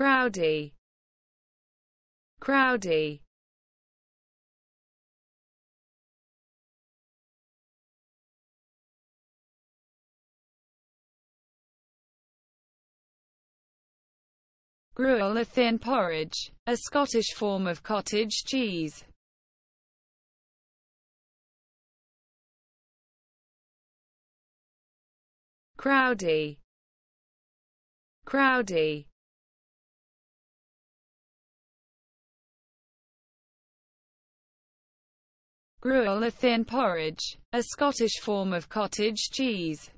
Crowdy. Crowdy. Gruel a thin porridge, a Scottish form of cottage cheese. Crowdy. Crowdy. Gruel a thin porridge, a Scottish form of cottage cheese.